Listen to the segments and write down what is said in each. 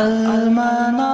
المنار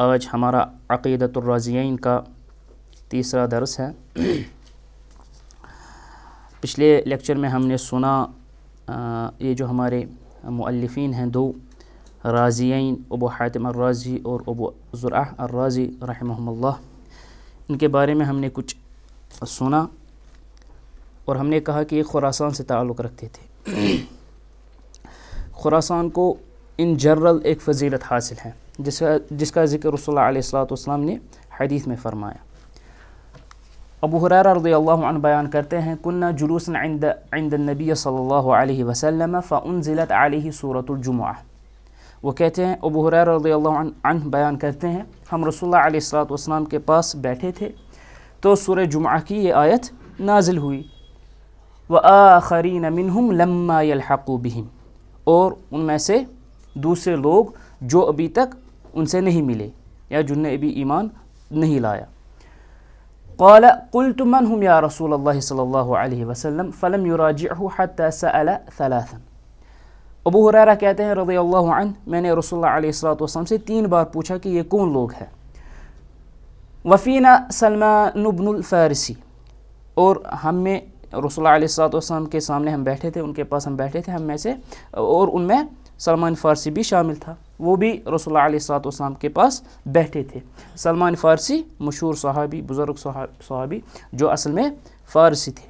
आज हमारा अक़ीदतराजीन का तीसरा दर्स है पिछले लेक्चर में हमने सुना ये जो हमारे मुअल्लिफ़ीन हैं दो राजीन अबू हातिम अर्राजी और अबू ज़ुरा अर्राजी रहमल्ला इनके बारे में हमने कुछ सुना और हमने कहा कि ये खुरासान से ताल्लुक़ रखते थे खुरासान को इन जनरल एक फजीलत हासिल है जिसका जिसका ज़िक्र रसोल्लाम ने हदीस में फ़रमाया अबू हुरैरा रदी बयान करते हैं कुन्ना जुलूसन आइंद नबी सल अलैहि वसल्लम फ़ाउन ज़िलत आलही सूरतुलजुमा वो कहते हैं अबू हुरैरा रदी बयान करते हैं हम रसोल्लाम के पास बैठे थे तो सूर जुमा की ये आयत नाजिल हुई व आखरी नमिनहम लम्मा यलहक़ू बिहिम और उनमें से दूसरे लोग जो अभी तक उनसे नहीं मिले या जिनने अभी ईमान नहीं लाया يا कुल तुमन हम या रसूल وسلم فلم يراجعه حتى युराज सलासन अबू هريره कहते हैं الله عنه मैंने الصلاه والسلام से तीन बार पूछा कि ये कौन लोग हैं वफ़ीना الفارسي और हम में والسلام के सामने हम बैठे थे उनके पास हम बैठे थे हम में से और उनमें सलमान फ़ारसी भी शामिल था वो भी रसोल्लाम के पास बैठे थे सलमान फ़ारसी मशहूर सहाबी बुज़ुर्ग सहाबी जो असल में फ़ारसी थे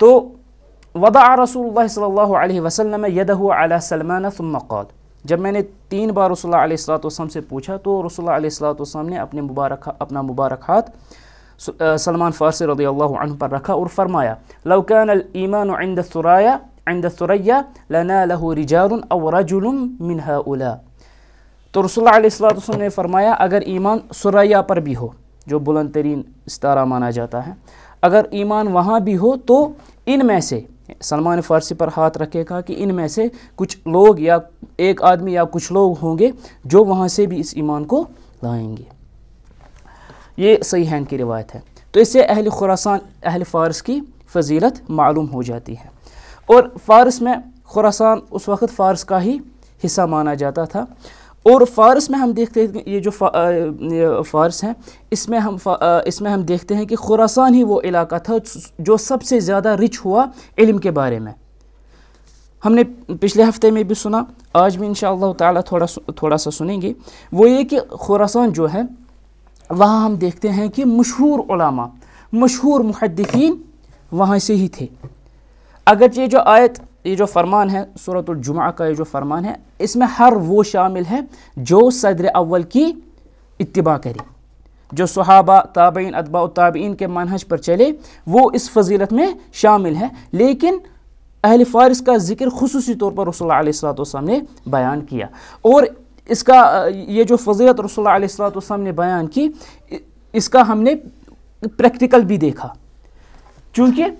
तो वदा रसूल सल्ला वसलम यदहु सलमान फ़ुमक़ाल जब मैंने तीन बार रसोल्लाम से पूछा तो रसोल्लाम ने अपने मुबारक अपना मुबारक हाथ सलमान फ़ारस रदी पर रखा और फरमाया लौकान ईमान आइंद सुराया सुरैया लना लहू रिजार मिनहा उला तो रसोल्लाम ने फरमाया अगर ईमान सुरैया पर भी हो जो बुलंद तरीन सितारा माना जाता है अगर ईमान वहाँ भी हो तो इन में से सलमान फ़ारसी पर हाथ रखेगा कि इन में से कुछ लोग या एक आदमी या कुछ लोग होंगे जो वहाँ से भी इस ईमान को लाएंगे ये सही हैन की रिवायत है तो इससे अहल खुरासान अहल फ़ारस की फजीलत मालूम हो जाती है और फ़ारस में खुरासान उस वक़्त फ़ारस का ही हिस्सा माना जाता था और फ़ारस में हम देखते हैं ये जो फ़ारस हैं इसमें हम इसमें हम देखते हैं कि खुरासान ही वो इलाका था जो सबसे ज़्यादा रिच हुआ इल्म के बारे में हमने पिछले हफ्ते में भी सुना आज भी इन ताला थोड़ा थोड़ा सा सुनेंगे वो ये कि खुरासान जो है वहाँ हम देखते हैं कि मशहूर मशहूर मुहदसिन वहाँ से ही थे अगर ये जो आयत ये जो फरमान है सूरतुलजुमा का ये जो फरमान है इसमें हर वो शामिल है जो सदर अव्वल की इतबा करे जो सहाबा ताबीन अदबा ताबीन के मनहज पर चले वो इस फजीलत में शामिल है लेकिन अहल फ़ारस का जिक्र खसूस तौर पर रसोल्लाम ने बयान किया और इसका ये जो फजीलत रसोल्लाम ने बयान की इसका हमने प्रैक्टिकल भी देखा चूँकि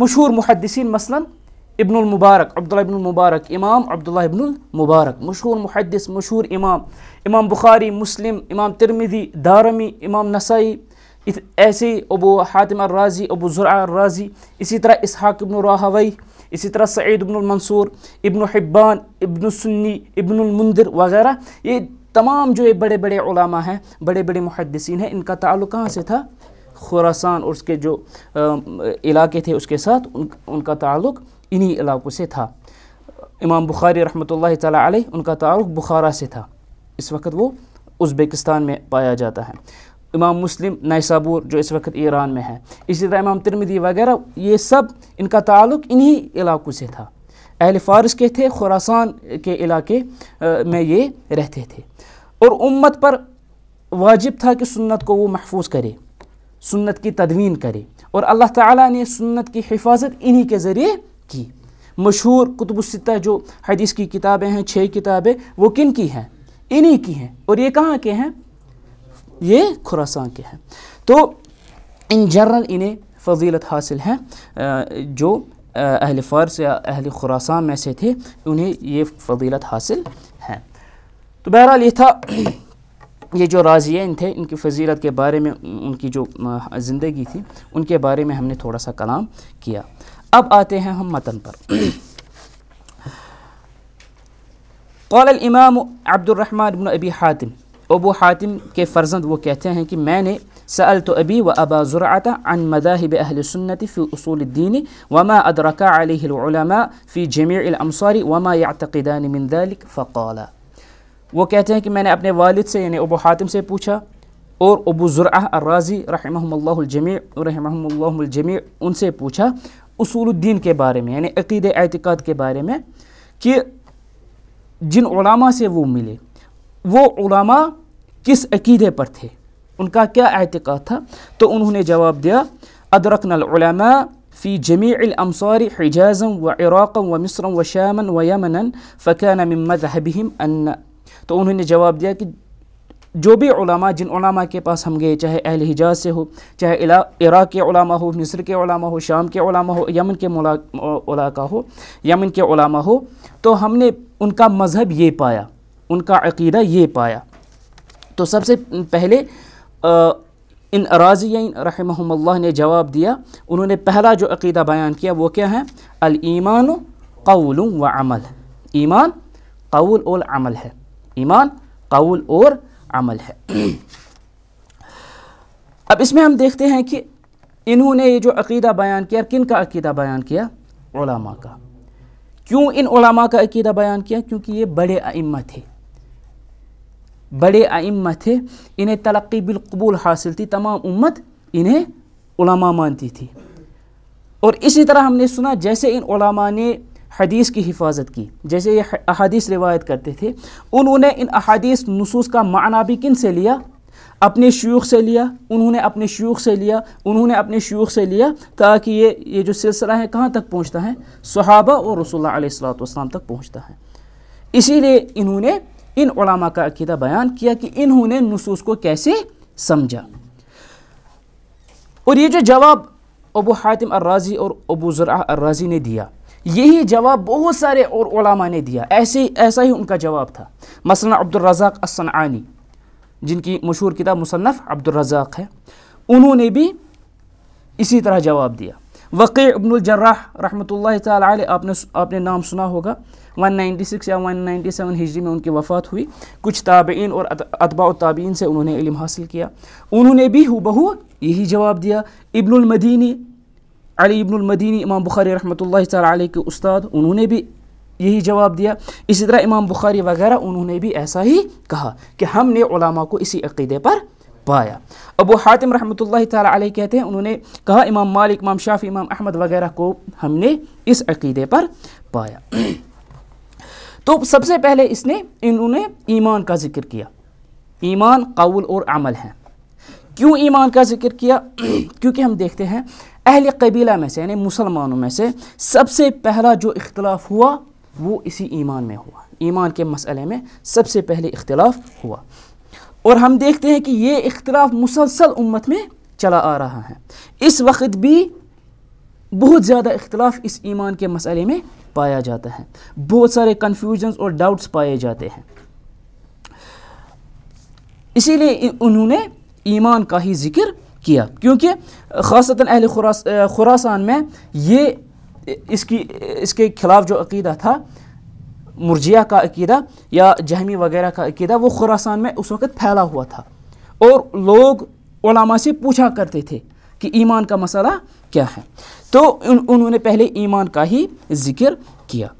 मशहूर मुहदसिन मसलन Ibnul Mubarak Abdullah Ibnul Mubarak इमाम अब्दुल्ला इब्नुल मुबारक मशहूर मुहदस मशहूर इमाम इमाम बुखारी मुस्लिम इमाम तिरमिदी दारमी इमाम नसाई ऐसे अबू हातिम राजी अबू ज़ुरा राजी इसी तरह इसहाक इब्न रहावई इसी तरह सईद इब्न मंसूर इब्न हिब्बान इब्न सुन्नी इब्न मुंदिर वगैरह ये तमाम जो ये बड़े बड़े ओलामा हैं बड़े बड़े मुहदसिन हैं इनका ताल्लुक कहाँ से था खुरासान और उसके जो इलाके थे उसके साथ उन, उनका ताल्लुक़ इन्हीं इलाकों से था इमाम बुखारी रहमत ला उनका तारुक बुखारा से था इस वक्त वो उज़्बेकिस्तान में पाया जाता है इमाम मुस्लिम नायसाबूर जो इस वक्त ईरान में है इसी तरह इमाम तिरमिदी वगैरह ये सब इनका ताल्लुक इन्हीं इलाकों से था अहल फारस के थे खुरासान के इलाके में ये रहते थे और उम्मत पर वाजिब था कि सुन्नत को वो महफूज करे सुन्नत की तदवीन करे और अल्लाह ताला ने सुन्नत की हिफाजत इन्हीं के ज़रिए की मशहूर कुतुबसिता जो हदीस की किताबें हैं छः किताबें वो किन की हैं इन्हीं की हैं और ये कहाँ के हैं ये खुरासान के हैं तो इन जनरल इन्हें फजीलत हासिल है जो अहल फ़ारस या अहल खुरासान में से थे उन्हें ये फजीलत हासिल है तो बहरहाल ये था ये जो राजियन थे इनकी फजीलत के बारे में उनकी जो ज़िंदगी थी उनके बारे में हमने थोड़ा सा कलाम किया अब आते हैं हम मतन पर कौल इमाम अब्दुलरहमान इबन अबी हातिम अबू हातिम के फ़र्जंद वो कहते हैं कि मैंने सल तो अबी व अबा ज़ुराता अन मदाहिब अहलसन्नत फ़ी उसूलद्दीन वमा अदरका अलमा फ़ी जमीअमसारी वमा यातक़ान मंदलिक फ़ौला वो कहते हैं कि मैंने अपने वालिद से यानी अबू हातिम से पूछा और अबू ज़ुरा राज़ी रहमल जमी रहमल जमी उनसे पूछा उसूलुद्दीन के बारे में यानी अकीद एतिकाद के बारे में कि जिन उलामा से वो मिले वो उलामा किस अकीदे पर थे उनका क्या एतिकाद था तो उन्होंने जवाब दिया अदरकनलमा फ़ी जमी جميع हिजाज़म व وعراقا व وشاما व فكان व مذهبهم फ़कान मजहबहम तो उन्होंने जवाब दिया कि जो भी उलामा जिन उलामा के पास हम गए चाहे अहल हिजाज से हो चाहे इराक़ के उलामा हो मिस्र के उलामा हो शाम के उलामा हो यमन के मुलाका हो यमन के उलामा हो तो हमने उनका मज़हब ये पाया उनका अकीदा ये पाया तो सबसे पहले आ, इन अराज़ीन रहमल्ला ने जवाब दिया उन्होंने पहला जो अकीदा बयान किया वो क्या है ईमान कौल व अमल ईमान कौल और अमल है ईमान कौल और अमल है अब इसमें हम देखते हैं कि इन्होंने ये जो अकीदा बयान किया किन का अकीदा बयान किया ओलामा का क्यों इन ओलामा का अकीदा बयान किया क्योंकि ये बड़े आइम्मा थे बड़े आइम्मा थे इन्हें तरक्की बिलकबूल हासिल थी तमाम उम्मत इन्हें मानती थी और इसी तरह हमने सुना जैसे इन ओलामा ने हदीस की हिफाजत की जैसे ये अहादीस रिवायत करते थे उन्होंने इन अहादीस नसूस का माना भी किन से लिया अपने शयूख से लिया उन्होंने अपने शयूख से लिया उन्होंने अपने शयूख से लिया ताकि ये ये जो सिलसिला है कहाँ तक पहुँचता है सहाबा और रसोल्लाम तक पहुँचता है इसीलिए इन्होंने इन उलामा का अकीदा बयान किया कि इन्होंने नसूस को कैसे समझा और ये जो जवाब अबू हातिम अर्राजी और अबू ज़रा अर्राजी ने दिया यही जवाब बहुत सारे और ओलामा ने दिया ऐसे ऐसा ही उनका जवाब था मसला अब्दुलरजाक असनानी जिनकी मशहूर किताब मुसनफ़ अब्दुलरजाक है उन्होंने भी इसी तरह जवाब दिया वक़ी अबनजर्राह रहमत ला आपने आपने नाम सुना होगा 196 या 197 हिजरी में उनकी वफ़ात हुई कुछ ताबीन और अतबा ताबीन से उन्होंने इल्म हासिल किया उन्होंने भी हु यही जवाब दिया इब्नुल मदीनी अली मदीनी इमाम बुखारी रहमत ला के उस्ताद उन्होंने भी यही जवाब दिया इसी तरह इमाम बुखारी वगैरह उन्होंने भी ऐसा ही कहा कि हमने उलामा को इसी अकीदे पर पाया अबू हातिम रहमत ताली कहते हैं उन्होंने कहा इमाम मालिक इमाम शाफ़ी इमाम अहमद वगैरह को हमने इस अकीदे पर पाया तो सबसे पहले इसने इन्होंने ईमान का जिक्र किया ईमान काउल और अमल हैं क्यों ईमान का जिक्र किया क्योंकि हम देखते हैं अहल कबीला में से यानी मुसलमानों में से सबसे पहला जो इख्तलाफ हुआ वो इसी ईमान में हुआ ईमान के मसले में सबसे पहले इख्तलाफ हुआ और हम देखते हैं कि ये इख्तलाफ मुसलसल उम्मत में चला आ रहा है इस वक्त भी बहुत ज़्यादा इख्तलाफ इस ईमान के मसले में पाया जाता है बहुत सारे कन्फ्यूजन्स और डाउट्स पाए जाते हैं इसीलिए उन्होंने ईमान का ही जिक्र किया क्योंकि ख़ासता अहल खुरास खुरासान में ये इसकी इसके खिलाफ जो अकीदा था मुरजिया का अकीदा या जहमी वगैरह का अकीदा वो खुरासान में उस वक़्त फैला हुआ था और लोग से पूछा करते थे कि ईमान का मसला क्या है तो उन, उन्होंने पहले ईमान का ही जिक्र किया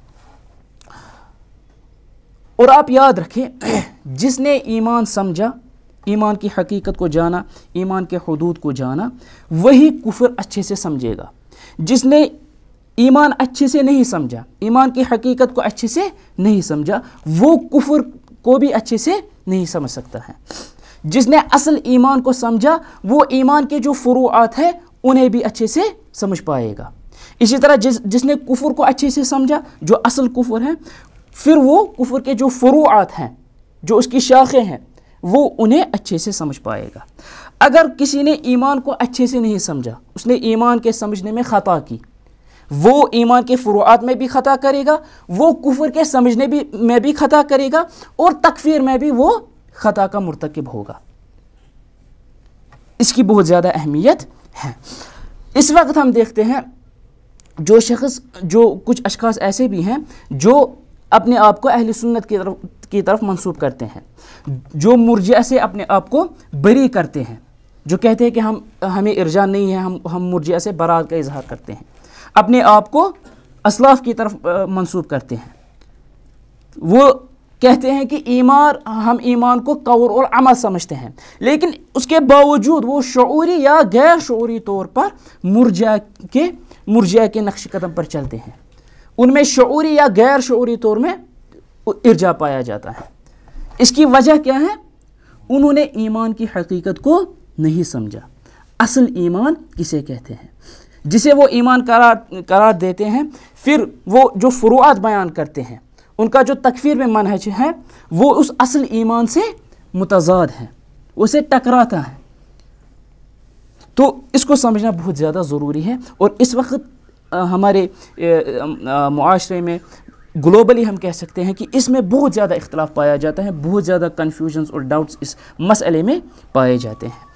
और आप याद रखें जिसने ईमान समझा ईमान की हकीकत को जाना ईमान के हदूद को जाना वही कुफर अच्छे से समझेगा जिसने ईमान अच्छे से नहीं समझा ईमान की हकीकत को अच्छे से नहीं समझा वो कुफर को भी अच्छे से नहीं समझ सकता है जिसने असल ईमान को समझा वो ईमान के जो फ़रूआत है उन्हें भी अच्छे से समझ पाएगा इसी तरह जिस जिसने कुफर को अच्छे से समझा जो असल कुफर है फिर वो कुफर के जो फ्रूआत हैं जो उसकी शाखें हैं वो उन्हें अच्छे से समझ पाएगा अगर किसी ने ईमान को अच्छे से नहीं समझा उसने ईमान के समझने में ख़ता की वो ईमान के फ़ुरुआत में भी ख़ता करेगा वो कुफर के समझने भी में भी ख़ता करेगा और तकफीर में भी वो ख़ता का मरतकब होगा इसकी बहुत ज़्यादा अहमियत है इस वक्त हम देखते हैं जो शख्स जो कुछ अशखास ऐसे भी हैं जो अपने आप को अहल सुन्नत की तरफ की तरफ मंसूब करते हैं जो मुरजिया से अपने आप को बरी करते हैं जो कहते हैं कि हम हमें इर्जा नहीं है हम हम मुरजिया से बरात का इजहार करते हैं अपने आप को असलाफ की तरफ मंसूब करते हैं वो कहते हैं कि ईमान हम ईमान को कौर और अमल समझते हैं लेकिन उसके बावजूद वो शौरी या गैर शौरी तौर पर मुरजिया के मुरजिया के नक्श कदम पर चलते हैं उनमें शुरी या गैर शुरी तौर में इर्जा पाया जाता है इसकी वजह क्या है उन्होंने ईमान की हकीकत को नहीं समझा असल ईमान किसे कहते हैं जिसे वो ईमान करार करार देते हैं फिर वो जो फ़रूआत बयान करते हैं उनका जो तकफीर में मनहज है वो उस असल ईमान से मुतजाद है उसे टकराता है तो इसको समझना बहुत ज़्यादा ज़रूरी है और इस वक्त हमारे माशरे में ग्लोबली हम कह सकते हैं कि इसमें बहुत ज़्यादा इख्तलाफ पाया जाता है बहुत ज़्यादा कन्फ्यूजन्स और डाउट्स इस मसले में पाए जाते हैं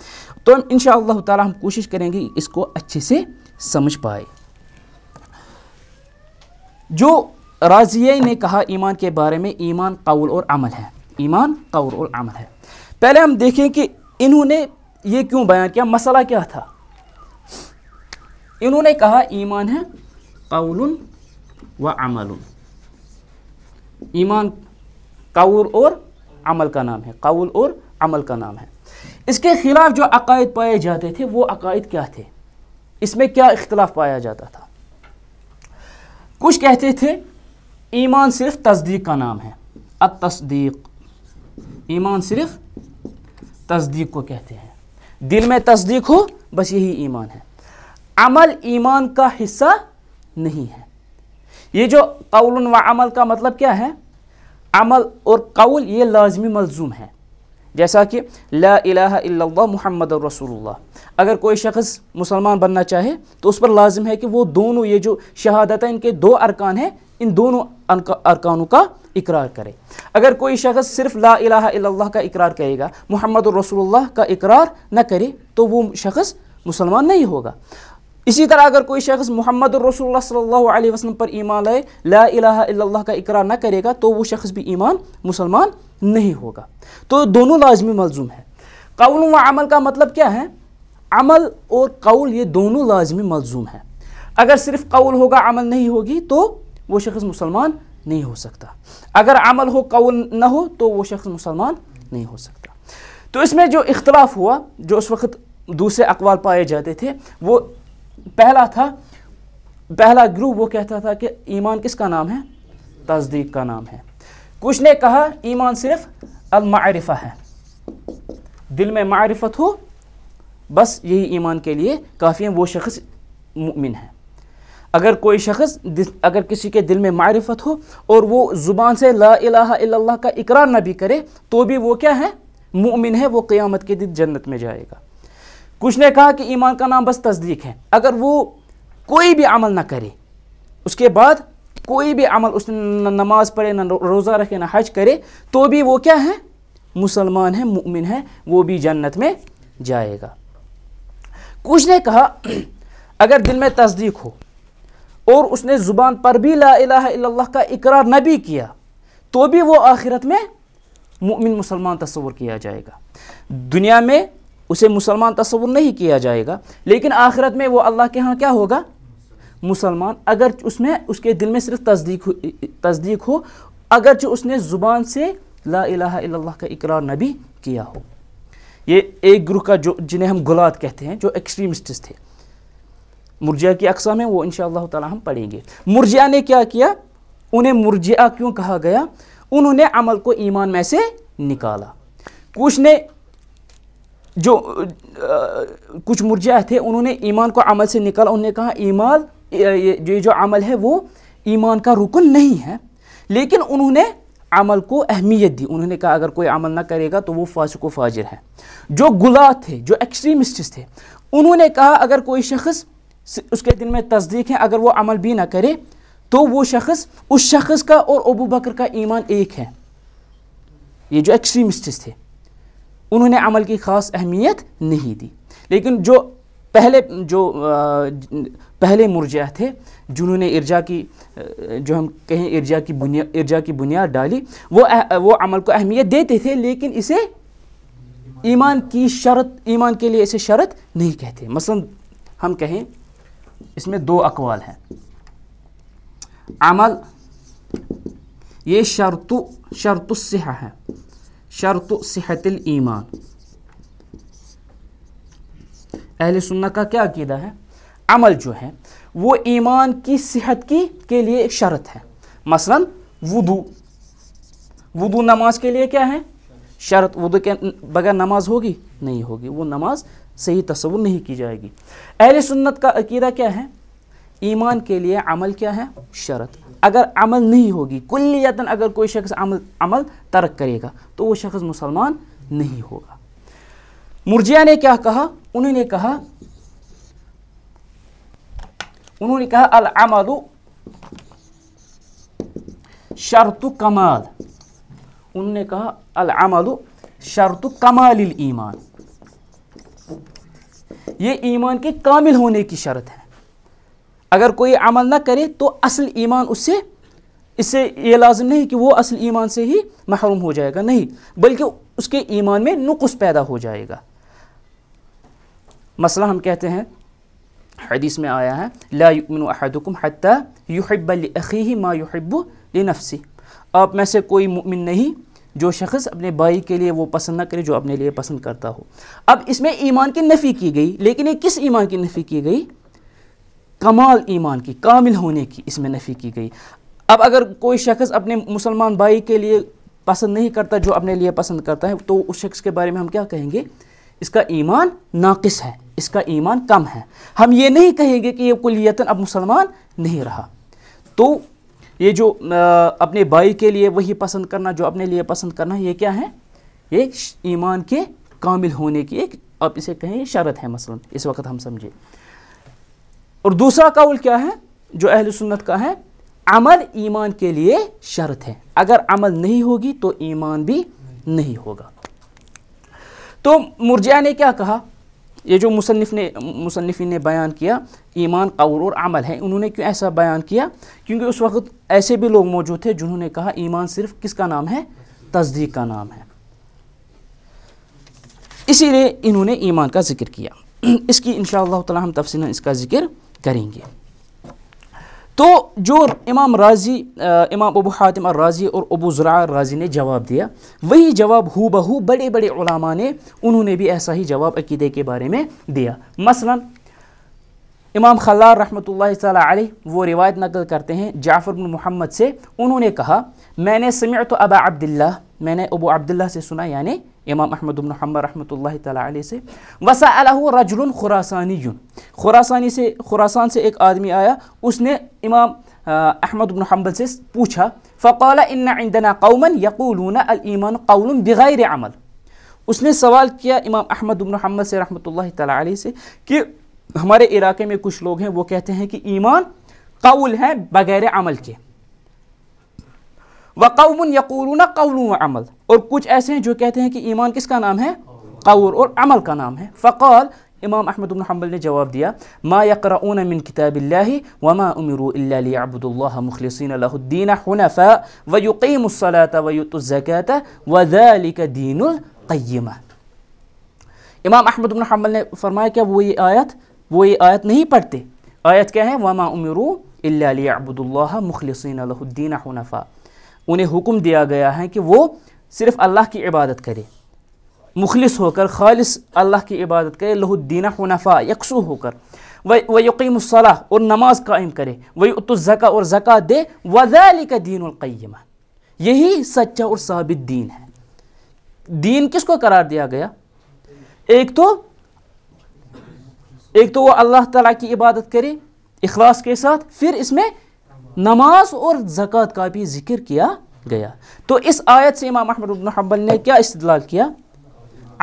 तो इन ताला हम कोशिश करेंगे इसको अच्छे से समझ पाए जो राजिया ने कहा ईमान के बारे में ईमान कौल और अमल है ईमान कौल और अमल है पहले हम देखें कि इन्होंने ये क्यों बयान किया मसला क्या था इन्होंने कहा ईमान है कौल व अमल ईमान कौल और अमल का नाम है कौल और अमल का नाम है इसके खिलाफ जो अकायद पाए जाते थे वो अकायद क्या थे इसमें क्या इख्तलाफ पाया जाता था कुछ कहते थे ईमान सिर्फ तस्दीक का नाम है अब तस्दीक ईमान सिर्फ तस्दीक को कहते हैं दिल में तस्दीक हो बस यही ईमान है अमल ईमान का हिस्सा नहीं है ये जो कौल व अमल का मतलब क्या है अमल और कौल ये लाजमी मलजूम है जैसा कि ला इलाहा मोहम्मद रसूलुल्लाह अगर कोई शख्स मुसलमान बनना चाहे तो उस पर लाजिम है कि वो दोनों ये जो शहादत है इनके दो अरकान हैं इन दोनों अरकानों का इकरार करे अगर कोई शख्स सिर्फ ला इलाहा इल्लल्लाह का इकरार करेगा मोहम्मद रसूलुल्लाह का इकरार न करे तो वो शख्स मुसलमान नहीं होगा इसी तरह अगर कोई शख्स मोहम्मद रसूल सल्लल्लाहु अलैहि वसल्लम पर ईमान लाए ला इलाहा इल्लल्लाह का इकरार न करेगा तो वो शख्स भी ईमान मुसलमान नहीं होगा तो दोनों लाजमी मलजूम है कौल व अमल का मतलब क्या है अमल और कौल ये दोनों लाजमी मलजूम है अगर सिर्फ कौल होगा अमल नहीं होगी तो वो शख्स मुसलमान नहीं हो सकता अगर अमल हो कौल न हो तो वो शख्स मुसलमान नहीं हो सकता तो इसमें जो इख्तलाफ हुआ जो उस वक्त दूसरे अकवाल पाए जाते थे वो पहला था पहला ग्रुप वो कहता था कि ईमान किसका नाम है तस्दीक का नाम है कुछ ने कहा ईमान सिर्फ अलमारफ़ा है दिल में मारफत हो बस यही ईमान के लिए काफ़ी है वो शख्स मुमिन है अगर कोई शख्स अगर किसी के दिल में मारफत हो और वो ज़ुबान से ला इलाहा का इकरार ना भी करे तो भी वो क्या है मुमिन है वो क़यामत के दिन जन्नत में जाएगा कुछ ने कहा कि ईमान का नाम बस तस्दीक है अगर वो कोई भी अमल ना करे उसके बाद कोई भी अमल उसने नमाज पढ़े ना रोज़ा रखे ना हज करे तो भी वो क्या है मुसलमान है मुमिन है वो भी जन्नत में जाएगा कुछ ने कहा अगर दिल में तस्दीक हो और उसने ज़ुबान पर भी ला इलाहा का इकरार न भी किया तो भी वो आखिरत में मुमिन मुसलमान तस्वर किया जाएगा दुनिया में उसे मुसलमान तस्वुर नहीं किया जाएगा लेकिन आखिरत में वो अल्लाह के यहाँ क्या होगा मुसलमान अगर उसमें उसके दिल में सिर्फ तस्दीक तस्दीक हो अगर जो उसने ज़ुबान से ला का इकरार न भी किया हो ये एक ग्रुह का जो जिन्हें हम गुलाद कहते हैं जो एक्सट्रीमिस्ट थे मुरजिया की अकसाम है वो इन ताला हम पढ़ेंगे मुरजिया ने क्या किया उन्हें मुरजिया क्यों कहा गया उन्होंने अमल को ईमान में से निकाला कुछ ने जो आ, कुछ मुरजा थे उन्होंने ईमान को अमल से निकाला उन्होंने कहा ईमान ये जो अमल है वो ईमान का रुकन नहीं है लेकिन उन्होंने अमल को अहमियत दी उन्होंने कहा अगर कोई अमल ना करेगा तो वो फासिक फाजिर है जो गुला थे जो एक्सट्रीमिस्ट थे उन्होंने कहा अगर कोई शख्स उसके दिन में तस्दीक है अगर वो अमल भी ना करे तो वो शख्स उस शख्स का और अबू बकर का ईमान एक है ये जो एक्सट्रीमिस्ट थे उन्होंने अमल की ख़ास अहमियत नहीं दी लेकिन जो पहले जो पहले मुरजा थे जिन्होंने इर्जा की जो हम कहें इर्जा की बुनिया इर्जा की बुनियाद डाली वो वो अमल को अहमियत देते थे लेकिन इसे ईमान की शर्त ईमान के लिए इसे शर्त नहीं कहते मसलन हम कहें इसमें दो अकवाल हैं अमल ये शर्त शर्त है शर्त सेहतिल ईमान अहल सुन्ना का क्या अकीदा है अमल जो है वो ईमान की सेहत की के लिए एक शर्त है मसलन वुदू वुदू नमाज के लिए क्या है शर्त वुदू के बगैर नमाज होगी नहीं होगी वो नमाज सही तस्वुर नहीं की जाएगी अहल सुन्नत का अकीदा क्या है ईमान के लिए अमल क्या है शरत अगर अमल नहीं होगी कुल्लियतन अगर कोई शख्स अमल अमल तर्क करेगा तो वो शख्स मुसलमान नहीं होगा मुर्जिया ने क्या कहा उन्होंने कहा उन्होंने कहा अल अमल शर्त कमाल उन्होंने कहा अल अमल शर्त कमाल ईमान ये ईमान के कामिल होने की शर्त है अगर कोई अमल ना करे तो असल ईमान उससे इससे ये लाजम नहीं कि वो असल ईमान से ही महरूम हो जाएगा नहीं बल्कि उसके ईमान में नुकस पैदा हो जाएगा मसला हम कहते हैं हदीस में आया है लाकम हती युहबी माँ युहब नफसी आप में से कोई मुमिन नहीं जो शख्स अपने भाई के लिए वो पसंद ना करे जो अपने लिए पसंद करता हो अब इसमें ईमान की नफ़ी की गई लेकिन ये किस ईमान की नफ़ी की गई कमाल ईमान की कामिल होने की इसमें नफ़ी की गई अब अगर कोई शख्स अपने मुसलमान भाई के लिए पसंद नहीं करता जो अपने लिए पसंद करता है तो उस शख्स के बारे में हम क्या कहेंगे इसका ईमान नाकिस है इसका ईमान कम है हम ये नहीं कहेंगे कि ये कुलियता अब मुसलमान नहीं रहा तो ये जो अपने भाई के लिए वही पसंद करना जो अपने लिए पसंद करना ये क्या है ये ईमान के कामिल होने की एक आप इसे कहें शरत है मसलन इस वक्त हम समझे और दूसरा कौल क्या है जो अहल सुन्नत का है अमल ईमान के लिए शर्त है अगर अमल नहीं होगी तो ईमान भी नहीं होगा तो मुरजिया ने क्या कहा ये जो मुसनफ़ ने मुसनफ़ी ने बयान किया ईमान कौल और अमल है उन्होंने क्यों ऐसा बयान किया क्योंकि उस वक्त ऐसे भी लोग मौजूद थे जिन्होंने कहा ईमान सिर्फ किसका नाम है तस्दीक का नाम है इसीलिए इन्होंने ईमान का जिक्र किया इसकी इन शाह तफसी इसका जिक्र करेंगे तो जो इमाम राजी आ, इमाम अबू हातिम राजी और अबू ज़रा राजी ने जवाब दिया वही जवाब हु बहू बड़े बड़े उलामा ने उन्होंने भी ऐसा ही जवाब अकीदे के बारे में दिया मसलन इमाम खल्लार रहमत वो रिवायत नकल करते हैं जाफ़र बिन मोहम्मद से उन्होंने कहा मैंने समेत तो अबा अब्दुल्ला मैंने अबू अब्दुल्ला से सुना यानी इमाम अहमद उबन हम रहमतुल्लाह ताली से वसा रजुल खुरासानी खुरासानी से खुरासान से एक आदमी आया उसने इमाम अहमद उबन से पूछा फ़काल इंदना कौमन यकूलून अलमान कौल बग़ैर अमल उसने सवाल किया इमाम अहमद महमद हम्बल से रहमतुल्लाह ताली से कि हमारे इलाके में कुछ लोग हैं वो कहते हैं कि ईमान कौल हैं बग़ैर अमल के व कौमन यकूलून कौल अमल और कुछ ऐसे हैं जो कहते हैं कि ईमान किसका नाम है कौल और अमल का नाम है फ़कौल इमाम अहमद हम्बल ने जवाब दिया मा यकराऊन मिन किताब वमा उमरूबुल्ला मुखलसिनद्दीन हनफ़ा व युकीमसलात वयुतज़क़ात वज़ालिक दीनकैमा इमाम अहमद हम्बल ने फरमाया क्या वो ये आयत वो ये आयत नहीं पढ़ते आयत क्या है वमा उमरू अबुदुल्ला मुखलसिनद्दीन हनफ़ा उन्हें हुक्म दिया गया है कि वो सिर्फ अल्लाह की इबादत करे मुखलिस होकर खालिस अल्लाह की इबादत करे लहुद्दीना हनफ़ा यकसू होकर व सलाह और नमाज कायम करे वही उतज़क़ा और ज़क़़ा दे वजाली का दीन क़य्यम यही सच्चा और साबित दीन है दीन किसको करार दिया गया एक तो एक तो वो अल्लाह ताला की इबादत करे इखलास के साथ फिर इसमें नमाज और ज़क़़त का भी जिक्र किया गया तो इस आयत से इमाम अहमद उबन ने क्या इस्तलाल किया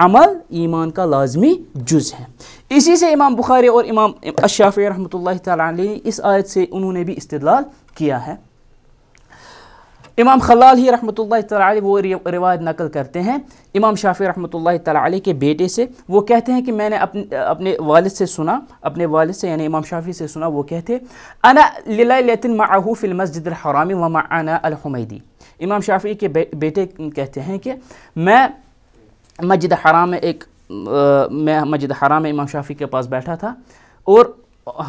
अमल ईमान का लाजमी जुज़ है इसी से इमाम बुखारी और इमाम अशाफ़ी रहमत ला इस आयत से उन्होंने भी इस्तलाल किया है इमाम खलाल ही रहमत ला वो रिवायत नकल करते हैं इमाम शाफी रहमत ला के बेटे से वो कहते हैं कि मैंने अपने अपने वालद से सुना अपने वालद से यानी इमाम शाफी से सुना वो कहते अना लतिन माहूफ़िल मस्जिद हरामी व माना अलहमैदी इमाम शाफी के बे, बेटे कहते हैं कि मैं मस्जिद हराम एक आ, मैं मस्जिद हराम इमाम शाफी के पास बैठा था और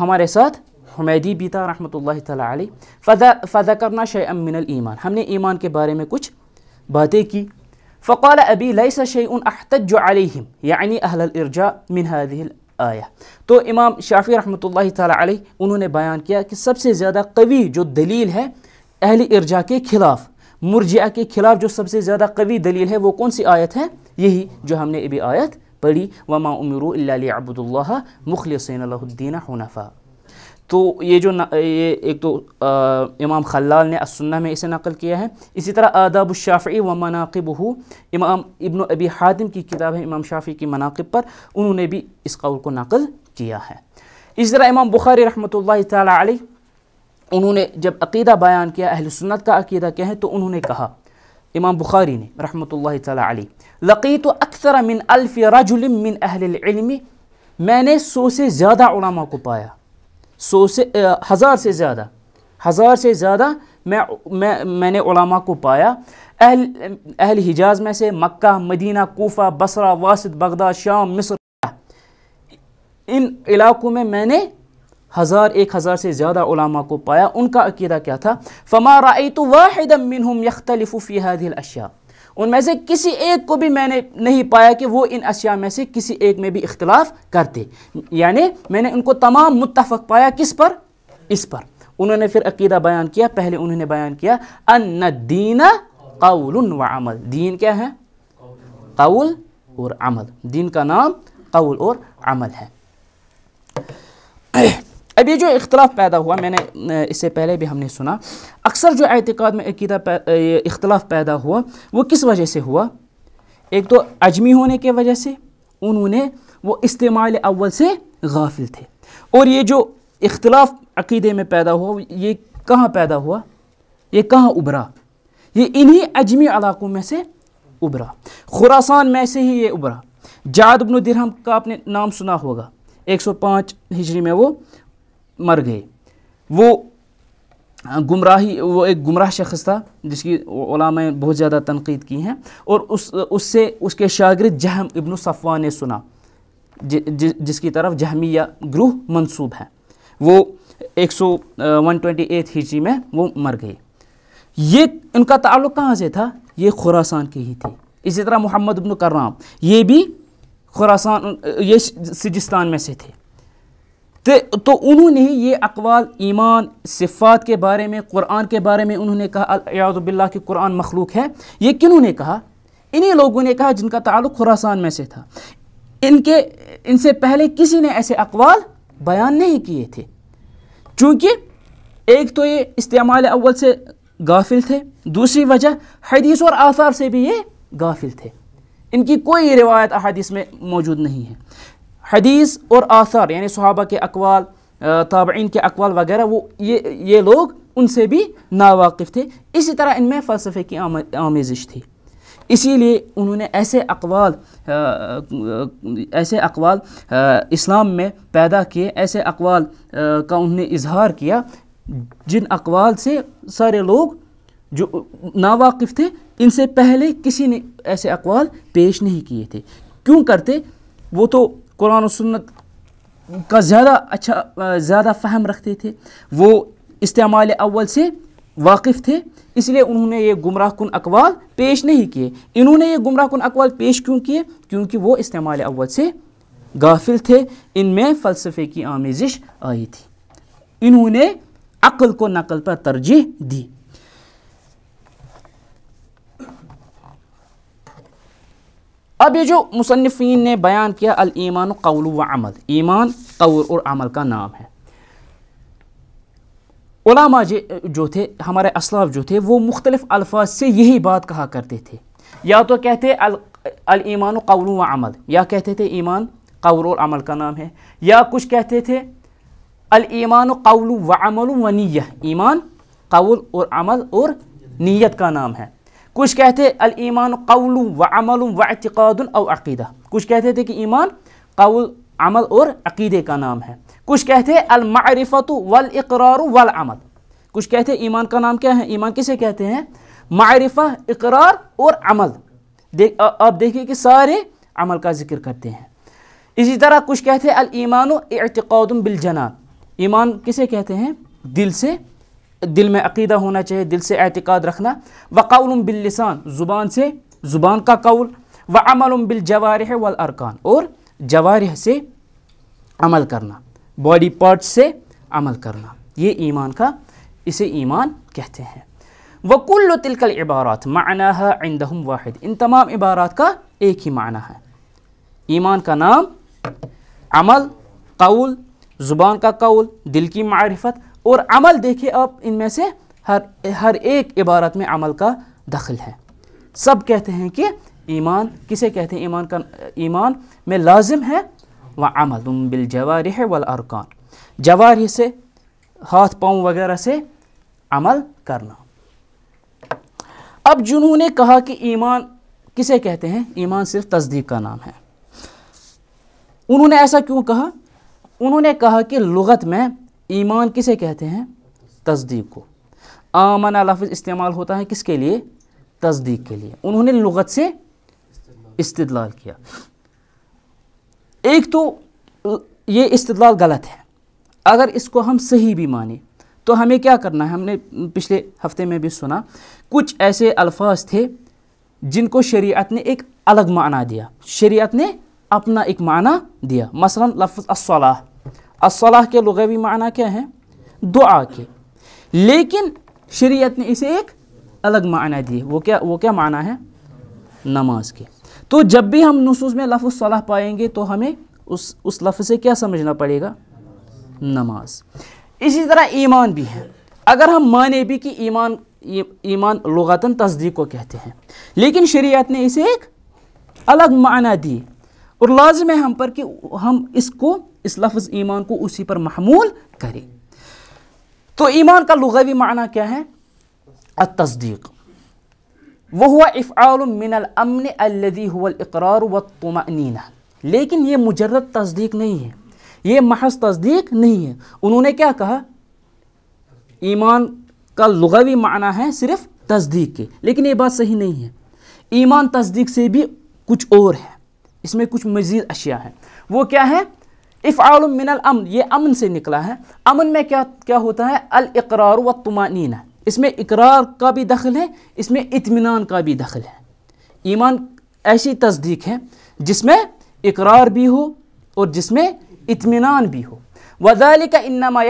हमारे साथ हमैदी बीता था रहमत ला फ़दा करना शैमिन ईमान हमने ईमान के बारे में कुछ बातें की फ़काल अबी लई शैन अहतज अलहम यानी अहलरजा मिन आया तो इमाम शाफी रहमत ला उन्होंने बयान किया कि सबसे ज़्यादा कवी जो दलील है अहल अर्जा के ख़िलाफ़ मुरजिया के ख़िलाफ़ जो सबसे ज़्यादा कवी दलील है वो कौन सी आयत है यही जो हमने अभी आयत पढ़ी वमा उमरू अबूदुल्ला मुखलसिन हनफ़ा तो ये जो न, ये एक तो आ, इमाम खल्लाल ने असन्ना में इसे नकल किया है इसी तरह आदाब शाफ़ी व मनाकब हो इमाम इब्न अबी हादिम की किताब है इमाम शाफ़ी की मनाकब पर उन्होंने भी इस कौल को नकल किया है इसी तरह इमाम बुखारी रहमत ताली उन्होंने जब अकीदा बयान किया अहल सुन्नत का अकीदा क्या है तो उन्होंने कहा इमाम बुखारी ने रहमत ताली लकी तो अक्सर मिन अल्फ़ रजुल मिन अहल मैंने सौ से ज़्यादा उलामा को पाया सौ से हज़ार से ज़्यादा हज़ार से ज़्यादा मैं मैं मैंने उलमा को पाया अहल अहल हिजाज में से मक्का मदीना कोफा बसरा वासद बगदाद शाम मिस्र इन इलाकों में मैंने हज़ार एक हज़ार से ज़्यादा उलमा को पाया उनका अकीदा क्या था फ़मा राय तो वाहिदम मिनहम यख्तलफ़ी हदिल अशा उनमें से किसी एक को भी मैंने नहीं पाया कि वो इन अशिया में से किसी एक में भी इख्तलाफ करते यानी मैंने उनको तमाम मुतफ़ पाया किस पर इस पर उन्होंने फिर अकीदा बयान किया पहले उन्होंने बयान किया अन दीन कौल व अमल दीन क्या है कौल और अमल दीन का नाम कौल और अमल है अब ये जो इख्तलाफ पैदा हुआ मैंने इससे पहले भी हमने सुना अक्सर जो एतिकाद में अकीदा इख्तलाफ पैदा हुआ वो किस वजह से हुआ एक तो अजमी होने के वजह से उन्होंने वो इस्तेमाल अव्वल से गाफिल थे और ये जो इख्तलाफ अकीदे में पैदा हुआ ये कहाँ पैदा हुआ ये कहाँ उभरा ये इन्हीं अजमी इलाकों में से उभरा खुरासान में से ही ये उभरा जाद जादबन दिरहम का आपने नाम सुना होगा 105 हिजरी में वो मर गए वो गुमराही वो एक गुमराह शख्स था जिसकी ओलामाएँ बहुत ज़्यादा तनकीद की हैं और उस उससे उसके शागिर जहम इब्न सफ़वा ने सुना जि, जि, जिसकी तरफ जहमिया ग्रूह मंसूब है वो एक सौ वन ट्वेंटी एट हिजरी में वो मर गए ये उनका ताल्लुक़ कहाँ से था ये खुरासान के ही थे इसी तरह मोहम्मद इब्न कराम ये भी खुरासान ये सिजिस्तान में से थे तो तो उन्होंने ये अकवाल ईमान सिफ़ात के बारे में कुरान के बारे में उन्होंने कहा बिल्ला की कुरान मखलूक है ये किन्होंने कहा इन्हीं लोगों ने कहा जिनका ताल्लुक खुरासान में से था इनके इनसे पहले किसी ने ऐसे अकवाल बयान नहीं किए थे चूँकि एक तो ये इस्तेमाल अव्वल से गाफिल थे दूसरी वजह हदीस और आसार से भी ये गाफिल थे इनकी कोई रिवायत अहादीस में मौजूद नहीं है हदीस और आसार यानी सहाबा के अकवाल ताबइन के अकवाल वगैरह वो ये ये लोग उनसे भी नावाकिफ़ थे इसी तरह इनमें फ़लसफ़े की आमेजिश थी इसीलिए उन्होंने ऐसे अकवाल ऐसे अकवाल इस्लाम में पैदा किए ऐसे अकवाल का उन्होंने इजहार किया जिन अकवाल से सारे लोग जो नावाकिफ़ थे इनसे पहले किसी ने ऐसे अकवाल पेश नहीं किए थे क्यों करते वो तो कुरान सुन्नत का ज़्यादा अच्छा ज़्यादा फहम रखते थे वो इस्तेमाल अव्वल से वाकिफ़ थे इसलिए उन्होंने ये गुमराह कन अकवाल पेश नहीं किए इन्होंने ये गुमराह कन अकवाल पेश क्यों किए क्योंकि वो इस्तेमाल अव्वल से गाफिल थे इनमें फ़लसफ़े की आमेजिश आई थी इन्होंने अक़ल को नकल पर तरजीह दी अब ये जो मुसनफ़िन ने बयान किया अल ईमान कौल व अमल ईमान कौल और अमल का नाम है ओलामा जो थे हमारे असलाफ जो थे वो मुख्तलिफ़ अल्फाज से यही बात कहा करते थे या तो कहते अल ईमान कौल व अमल या कहते थे ईमान कौल और अमल का नाम है या कुछ कहते थे अल ईमान कौल व अमल व नीयत ईमान कौल और अमल और नीयत का नाम है कुछ कहते अल ईमान कौल व अमल व अतकाद और अकीदा कुछ कहते थे कि ईमान कौल अमल और अकीदे का नाम है कुछ कहते अलमारफ़त वल इकरार वल अमल कुछ कहते ईमान का नाम क्या है ईमान किसे कहते हैं मारफ़ा इकरार और अमल देख आप देखिए कि सारे अमल का जिक्र करते हैं इसी तरह कुछ कहते हैं अल ईमान एतकादम बिलजनान ईमान किसे कहते हैं दिल से दिल में अकीदा होना चाहिए दिल से एतिकाद रखना वक़ाउल बिल्लिसान ज़ुबान से ज़ुबान का कौल व अमल बिल जवार वल अरकान और जवार से अमल करना बॉडी पार्ट से अमल करना ये ईमान का इसे ईमान कहते हैं वकुल्ल तिलकल इबारत माना है आइंदम वाहिद इन तमाम इबारात का एक ही माना है ईमान का नाम अमल कौल ज़ुबान का कौल दिल की मारफत और अमल देखिए अब इनमें से हर हर एक इबारत में अमल का दखल है सब कहते हैं कि ईमान किसे कहते हैं ईमान का ईमान में लाजिम है व अमल तुम बिल जवार है वल अरकान जवार से हाथ पाँव वगैरह से अमल करना अब जिन्होंने कहा कि ईमान किसे कहते हैं ईमान सिर्फ तस्दीक का नाम है उन्होंने ऐसा क्यों कहा उन्होंने कहा कि लगत में ईमान किसे कहते हैं तस्दीक को आमना लफ्ज़ इस्तेमाल होता है किसके लिए तस्दीक के लिए उन्होंने लगत से इस्तलाल किया एक तो ये इस्तलाल गलत है अगर इसको हम सही भी माने तो हमें क्या करना है हमने पिछले हफ्ते में भी सुना कुछ ऐसे अल्फाज थे जिनको शरीयत ने एक अलग माना दिया शरीयत ने अपना एक माना दिया मसलन लफ्ज़ असलाह असलाह के लगवी माना क्या है दुआ के लेकिन शरीयत ने इसे एक अलग माना दिए वो क्या वो क्या माना है नमाज के तो जब भी हम नसूस में लफ्ज़ सलाह पाएंगे तो हमें उस उस लफ्ज़ से क्या समझना पड़ेगा नमाज इसी तरह ईमान भी है अगर हम माने भी कि ईमान ईमान लगातन तस्दीक को कहते हैं लेकिन शरीयत ने इसे एक अलग माना दिए और लाजम है हम पर कि हम इसको इस लफ्ज़ ईमान को उसी पर महमूल करे तो ईमान का लुगवी माना क्या है तस्दीक वह हुआ इफ़ाल मिनल अमन अल्लदी हुआ इकरार व लेकिन ये मुजरद तस्दीक नहीं है ये महज तस्दीक नहीं है उन्होंने क्या कहा ईमान का लुगवी माना है सिर्फ तस्दीक के लेकिन ये बात सही नहीं है ईमान तस्दीक से भी कुछ और है इसमें कुछ मज़ीद अशिया है वो क्या है इफ़ाल मिनल अमन ये अमन से निकला है अमन में क्या क्या होता है अल अलकरार व तुमानीन इसमें इकरार का भी दखल है इसमें इतमान का भी दखल है ईमान ऐसी तस्दीक है जिसमें इकरार भी हो और जिसमें इतमान भी हो वजाल का इनमा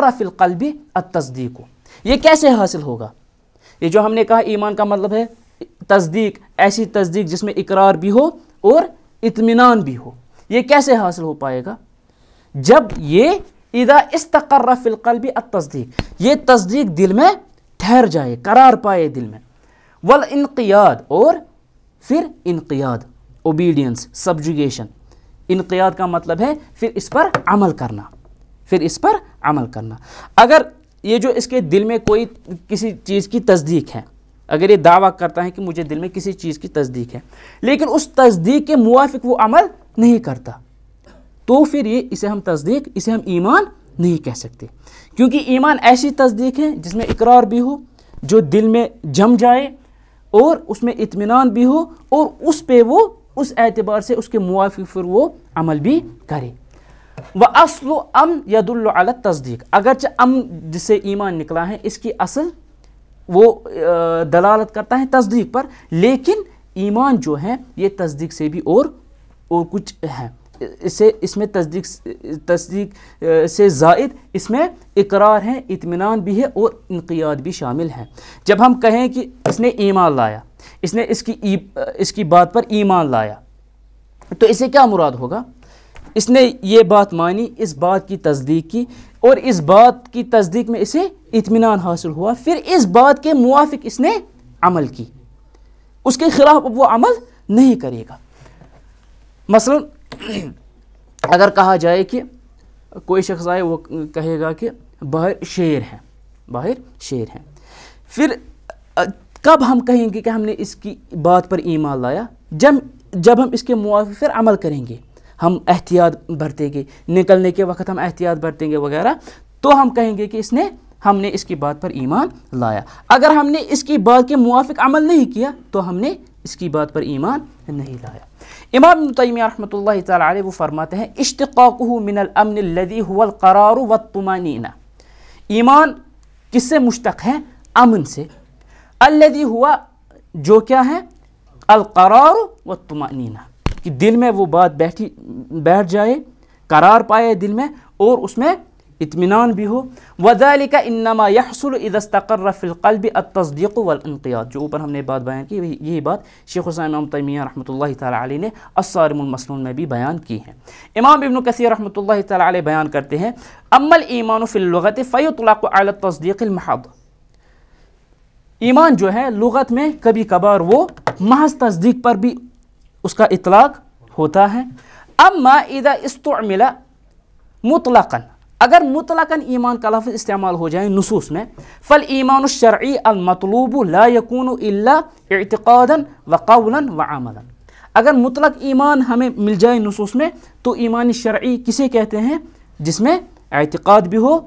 रफ़िलकल भी अ तस्दीक हो ये कैसे हासिल होगा ये जो हमने कहा ईमान का मतलब है तस्दीक ऐसी तस्दीक जिसमें इकरार भी हो और इतमान भी हो ये कैसे हासिल हो पाएगा जब ये इदा इस्तकर फ़िलकलबी तस्दीक ये तस्दीक दिल में ठहर जाए करार पाए दिल में वल इनकियाद और फिर इनकियाद ओबीडियंस सब्जुगेशन इनकियाद का मतलब है फिर इस पर अमल करना फिर इस पर अमल करना अगर ये जो इसके दिल में कोई किसी चीज़ की तस्दीक है अगर ये दावा करता है कि मुझे दिल में किसी चीज़ की तस्दीक है लेकिन उस तस्दीक के मुआफिक वो अमल नहीं करता तो फिर ये इसे हम तस्दीक इसे हम ईमान नहीं कह सकते क्योंकि ईमान ऐसी तस्दीक है जिसमें इकरार भी हो जो दिल में जम जाए और उसमें इत्मीनान भी हो और उस पर वो उस एतबार से उसके मुआफ़ फिर वो अमल भी करे व असल अम यदुल्ल तस्दीक अगरचे अम जिससे ईमान निकला है इसकी असल वो दलालत करता है तस्दीक पर लेकिन ईमान जो है ये तस्दीक से भी और और कुछ है इसे इसमें तस्दीक तस्दीक से जायद इसमें इकरार है इतमान भी है और इनकियाद भी शामिल है जब हम कहें कि इसने ईमान लाया इसने इसकी इसकी बात पर ईमान लाया तो इसे क्या मुराद होगा इसने ये बात मानी इस बात की तस्दीक की और इस बात की तस्दीक में इसे इतमान हासिल हुआ फिर इस बात के मुआफ़ इसने अमल की उसके ख़िलाफ़ अब वो अमल नहीं करेगा मसल अगर कहा जाए कि कोई शख्स आए वो कहेगा कि बाहर शेर है बाहर शेर है फिर कब हम कहेंगे कि हमने इसकी बात पर ईमान लाया जब जब हम इसके मुआफ़ फिर अमल करेंगे हम एहतियात बरतेंगे निकलने के वक्त हम एहतियात बरतेंगे वगैरह तो हम कहेंगे कि इसने हमने इसकी बात पर ईमान लाया अगर हमने इसकी बात के मुआफ़ अमल नहीं किया तो हमने इसकी बात पर ईमान नहीं लाया इमाम तैमिया रहमतुल्लाह ताली वो फरमाते हैं इश्तक़ाक़ मिनल अमन लदी हुल करार व तुमानीना ईमान किससे मुश्तक है अमन से अलदी हुआ जो क्या है अलकरार व तुमानीना कि दिल में वो बात बैठी बैठ जाए करार पाए दिल में और उसमें इतमान भी हो वजाल का इनमा यहसुल इदस्तकर अ तस्दीक वनक़ियात जो ऊपर हमने बात बयान की यही बात शेख हुसैन तमिया रहमत ताली ने असारमसनून में भी बयान की है इमाम इबन कसी रहमत ताली बयान करते हैं अमल ईमान फ़िलगत तस्दीक महद ईमान जो है लगत में कभी कभार वो महज तस्दीक पर भी उसका इतलाक होता है अम्मा इदा इस्तमिला मुतलकन अगर मुतलकन ईमान का लफ्ज़ इस्तेमाल हो जाए नसूस में फ़ल ईमान शर्य अलमतलूब लाकून यकून व कौलन व आमलन अगर मुतलक ईमान हमें मिल जाए नसूस में तो ईमान शर्य किसे कहते हैं जिसमें एतक़ाद भी हो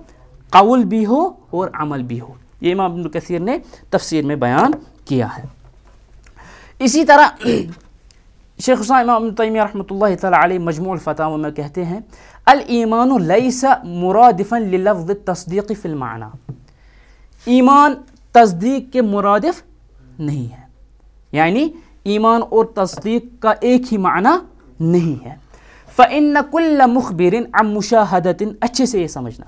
कौल भी हो और अमल भी हो ये इमाम कसीर ने तफसीर में बयान किया है इसी तरह شيخ حسين امام ابن تيميه رحمه الله تعالى عليه مجموع الفتاوى ما كهته الايمان ليس مرادفا للفظ التصديق في المعنى ايمان تصديق کے مرادف نہیں ہے يعني ايمان اور تصديق کا ایک ہی معنى نہیں ہے فان كل مخبر عن مشاهده اچھے سے یہ سمجھنا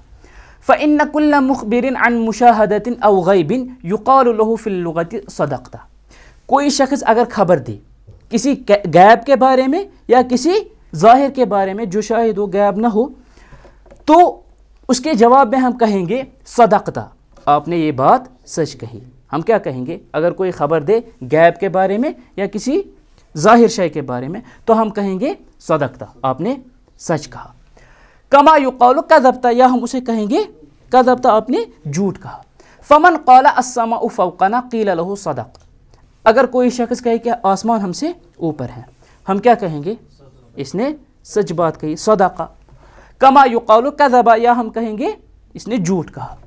فان كل مخبر عن مشاهده او غيب يقال له في اللغه صدقت کوئی شخص اگر خبر دے किसी गैब के बारे में या किसी ज़ाहिर के बारे में जो शायद वो गैब ना हो तो उसके जवाब में हम कहेंगे सदकता आपने ये बात सच कही हम क्या कहेंगे अगर कोई ख़बर दे गैब के बारे में या किसी ज़ाहिर शय के बारे में तो हम कहेंगे सदकता आपने सच कहा कमा युकौल कदबता या हम उसे कहेंगे कदबता आपने झूठ कहा फमन कौला असमा उफ़ना कील लहू सदक अगर कोई शख्स कहे कि आसमान हमसे ऊपर है हम क्या कहेंगे इसने सच बात कही सदाका कमा कौलो कदबा या हम कहेंगे इसने झूठ कहा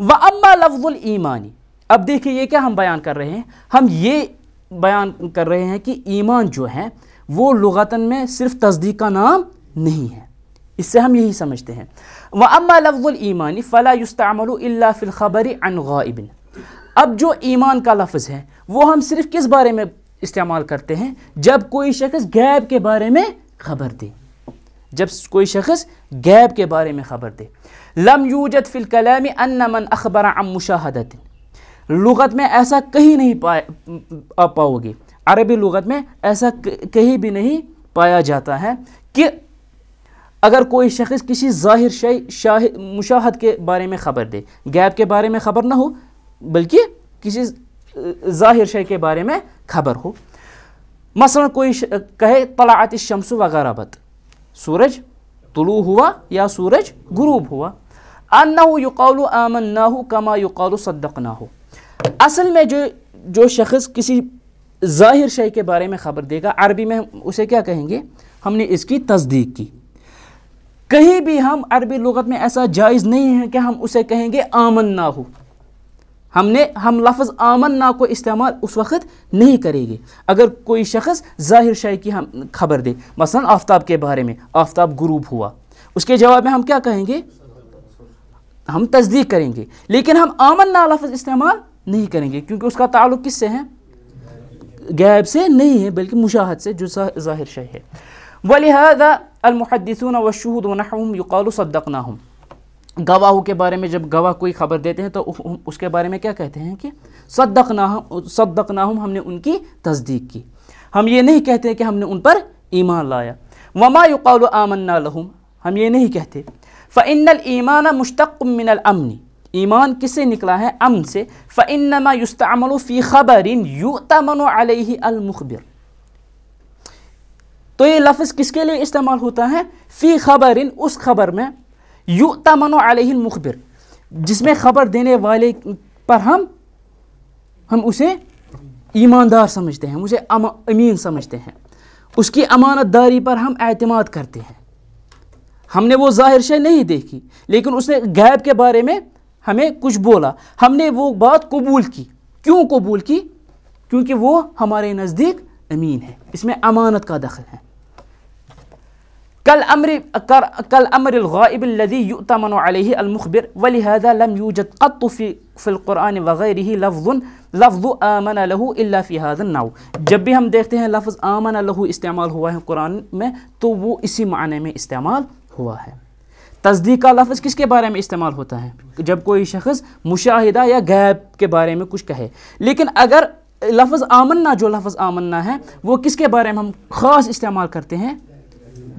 व अम्मा लफ्ज़ुल ईमानी अब देखिए ये क्या हम बयान कर रहे हैं हम ये बयान कर रहे हैं कि ईमान जो है वो लगतन में सिर्फ तस्दीक का नाम नहीं है इससे हम यही समझते हैं व अम्मा लफ्ज़ुल ईमानी फ़ला युस्तामल फ़िलख़बरी अन गाइबिन अब जो ईमान का लफ्ज़ है वो हम सिर्फ किस बारे में इस्तेमाल करते हैं जब कोई शख्स गैब के बारे में खबर दे जब कोई शख्स गैब के बारे में खबर दे लम यूजत फिल कलाम अन मन अखबर अम मुशाहदत लुगत में ऐसा कहीं नहीं पाए पाओगे अरबी लुगत में ऐसा कहीं भी नहीं पाया जाता है कि अगर कोई शख्स किसी ज़ाहिर शाह मुशाहद के बारे में ख़बर दे गैब के बारे में ख़बर ना हो बल्कि किसी ज़ाहिर शे के बारे में खबर हो मसलन कोई कहे तलात शमस बत सूरज तुलू हुआ या सूरज गुरूब हुआ अन्ना युकाल आमन ना हो कमा युकाल सद्दक ना हो असल में जो जो शख्स किसी ज़ाहिर शे के बारे में ख़बर देगा अरबी में उसे क्या कहेंगे हमने इसकी तस्दीक की कहीं भी हम अरबी लगत में ऐसा जायज़ नहीं है कि हम उसे कहेंगे आमन ना हो हमने हम लफ्ज़ आमन ना को इस्तेमाल उस वक्त नहीं करेंगे अगर कोई शख्स ज़ाहिर शाह की हम खबर दे मसलन आफ्ताब के बारे में आफ्ताब गुरूब हुआ उसके जवाब में हम क्या कहेंगे हम तस्दीक करेंगे लेकिन हम आमन ना लफ्ज़ इस्तेमाल नहीं करेंगे क्योंकि उसका ताल्लुक किससे है गैब से नहीं है बल्कि मुशाहद से जो ज़ाहिर शाह है वलिहादा अलमहदसून वशहद वनहम युकाल सद्दक गवाहों के बारे में जब गवाह कोई खबर देते हैं तो उसके बारे में क्या कहते हैं कि सद्दक ना सद्दक ना हम हमने उनकी तस्दीक की हम ये नहीं कहते कि हमने उन पर ईमान लाया वमा युकाल आमन्ना लहम हम ये नहीं कहते फ़ैनल ईमान मुश्तक मिनल अमनी ईमान किसे निकला है अमन से फ़ैनमा युस्तमल फ़ी खबर यू तमन अलमुखबिर तो ये लफ्ज़ किसके लिए इस्तेमाल होता है फ़ी खबर उस खबर में यू तमन मुखबिर जिसमें ख़बर देने वाले पर हम हम उसे ईमानदार समझते हैं उसे अमीन समझते हैं उसकी अमानत दारी पर हम अतमाद करते हैं हमने वो ज़ाहिर शे नहीं देखी लेकिन उसने गैब के बारे में हमें कुछ बोला हमने वो बात कबूल की क्यों कबूल की क्योंकि वो हमारे नज़दीक अमीन है इसमें अमानत का दखल है कल अमर कर कल अमर गाइबी तमन अलमुखबिर वलिहादा लम यूजत क़त्फ़ी फ़िलकुरान ही लफ्ज़ुन लफ्ज़ आमन लहू नाउ जब भी हम देखते हैं लफ्ज़ आमन लहू इस्तेमाल हुआ है कुरान में तो वो इसी माعنی में इस्तेमाल हुआ है तस्दीक का लफ्ज़ किसके बारे में इस्तेमाल होता है जब कोई शख्स मुशाहिदा या गैब के बारे में कुछ कहे लेकिन अगर लफ्ज़ आमन्ना जो लफ्ज़ आमन्ना है वो किसके बारे में हम ख़ास इस्तेमाल करते हैं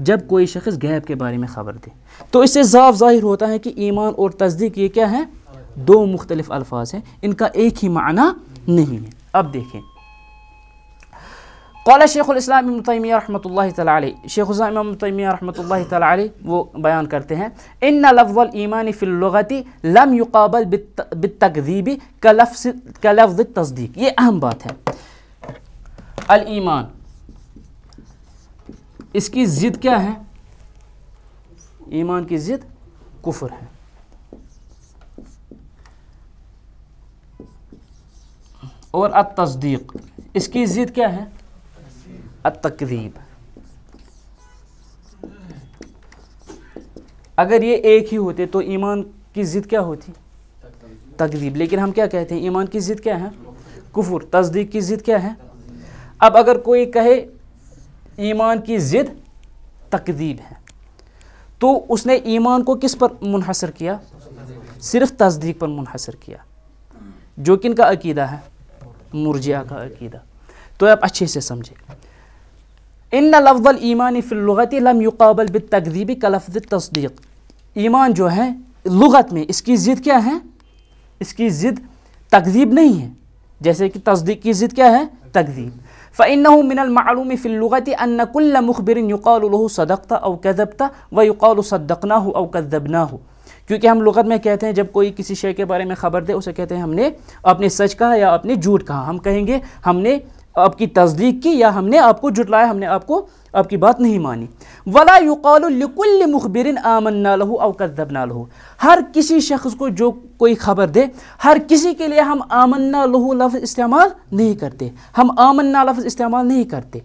जब कोई शख्स गैब के बारे में ख़बर दे तो इससे साफ जाहिर होता है कि ईमान और तस्दीक ये क्या है दो मुख्तलिफ अल्फाज हैं इनका एक ही माना नहीं है अब देखें कौल शेखुलस्लाम तैमिया रहमत ला शेखुज़ाम तैमिया वो बयान करते हैं इन लफ्वल ईमान फ़िलगती लम युकाबल बितकदीबी कलफ लफ्ज़ तस्दीक ये अहम बात है अल ईमान इसकी ज़िद क्या है ईमान की ज़िद कुफर है और अ तस्दीक इसकी ज़िद क्या है अ तकदीब अगर ये एक ही होते तो ईमान की ज़िद क्या होती तकदीब लेकिन हम क्या कहते हैं ईमान की ज़िद क्या है कुफुर तस्दीक की ज़िद क्या है अब अगर कोई कहे ईमान की ज़िद तकदीब है तो उसने ईमान को किस पर मुनहसर किया सिर्फ तस्दीक पर मुनहसर किया जो किन का अकीदा है मुरजिया का अकीदा तो आप अच्छे से समझे इन लफ्ज़ल ईमान फ़िलगत लम युकाबल तकदीब का लफ्ज़ तस्दीक ईमान जो है लगत में इसकी ज़िद क्या है इसकी ज़िद तकदीब नहीं है जैसे कि तस्दीक की ज़िद क्या है तकदीब من المعلوم في اللغة أن كل सदकता يقال له व أو كذبت हो صدقناه أو हो क्योंकि हम लगत में कहते हैं जब कोई किसी शेय के बारे में ख़बर दे उसे कहते हैं हमने अपने सच कहा या अपने झूठ कहा हम कहेंगे हमने आपकी तस्दीक की या हमने आपको जुटलाया हमने आपको आपकी बात नहीं मानी वला युकालकुल मुखबिर आमन्ना लहू ना लहू हर किसी शख्स को जो कोई खबर दे हर किसी के लिए हम आमन्ना लहू लफ्ज़ इस्तेमाल नहीं करते हम आमन ना लफ्ज़ इस्तेमाल नहीं करते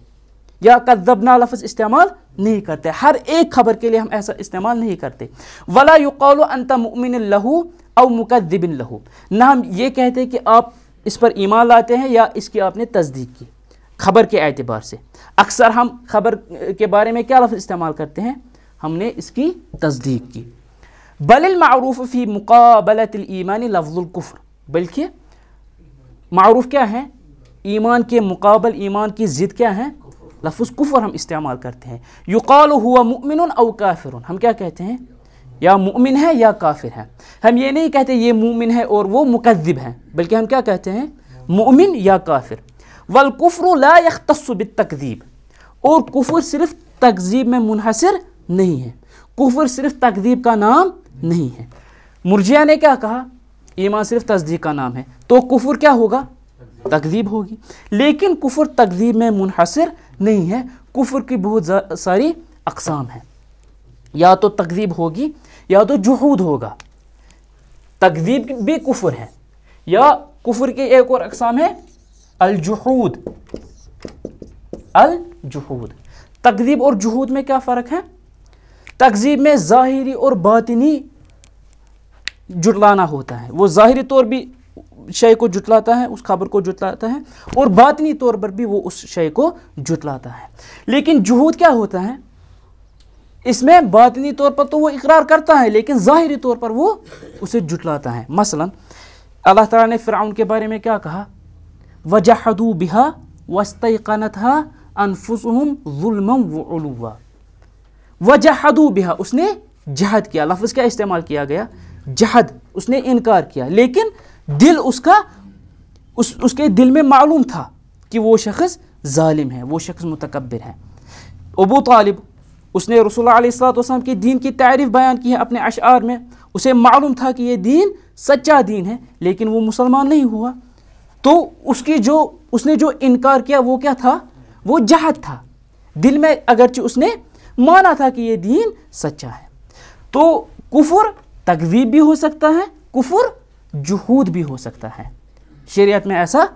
या कदबना लफ्ज़ इस्तेमाल नहीं करते हर एक खबर के लिए हम ऐसा इस्तेमाल नहीं करते वला युकाल अनता मुमिन लहू और मुकदबिन लहू ना हम ये कहते कि आप इस पर ईमान लाते हैं या इसकी आपने तस्दीक की खबर के एतबार से अक्सर हम खबर के बारे में क्या लफ्ज़ इस्तेमाल करते हैं हमने इसकी तस्दीक की बलमूफ़ फ़ी मुकाबलतमान लफ्ज़ुल्कुफ़र बल्कि मरूफ़ क्या है ईमान के मुकाबल ईमान की ज़िद क्या है लफ्ज़ कुफ़र हम इस्तेमाल करते हैं युकाल हुआ मुमिन और काफिर हम क्या कहते हैं या मुमिन है या काफिर है हम ये नहीं कहते ये मुमिन है और वो मुकदब हैं बल्कि हम क्या कहते हैं मुमिन या काफिर वलकुफ़र लाखतसब तकजीब और कुफर सिर्फ तकजीब में मुनहसर नहीं है कुफर सिर्फ तकजीब का नाम नहीं है मुरजिया ने क्या कहा ईमान सिर्फ तस्दीक का नाम है तो कुफर क्या होगा तकजीब होगी लेकिन कुफर तकजीब में मुनहसर नहीं है कुफर की बहुत सारी अकसाम है या तो तकजीब होगी या तो जहूद होगा तकजीब भी कुफर है या कुफर की एक और अकसाम है अलजहूद अलजहूद तकजीब और जहूद में क्या फ़र्क है तकजीब में ज़ाहरी और बातनी जुटलाना होता है वो ज़ाहरी तौर भी शय को जुटलाता है उस खबर को जुटलाता है और बातनी तौर पर भी वो उस शय को जुटलाता है लेकिन जहूद क्या होता है इसमें बातनी तौर पर तो वो इकरार करता है लेकिन ज़ाहरी तौर पर वो उसे जुटलाता है मसला अल्लाह ताला ने फिर के बारे में क्या कहा वजहदू बिहा वस्तनत अनफुसम जुल्म वलुआ वजहदू बिहा उसने जहद किया लफ्ज़ क्या इस्तेमाल किया गया जहद उसने इनकार किया लेकिन दिल उसका उस उसके दिल में मालूम था कि वो शख्स ालिम है वो शख्स मतकबर है अबू तालिब उसने रसोल्लाम के दीन की तारीफ़ बयान की है अपने अशार में उसे मालूम था कि ये दीन सच्चा दीन है लेकिन वो मुसलमान नहीं हुआ तो उसकी जो उसने जो इनकार किया वो क्या था वो जहद था दिल में अगरचे उसने माना था कि ये दीन सच्चा है तो कुफुर तकवीब भी हो सकता है कुफुर जहूद भी हो सकता है शरीयत में ऐसा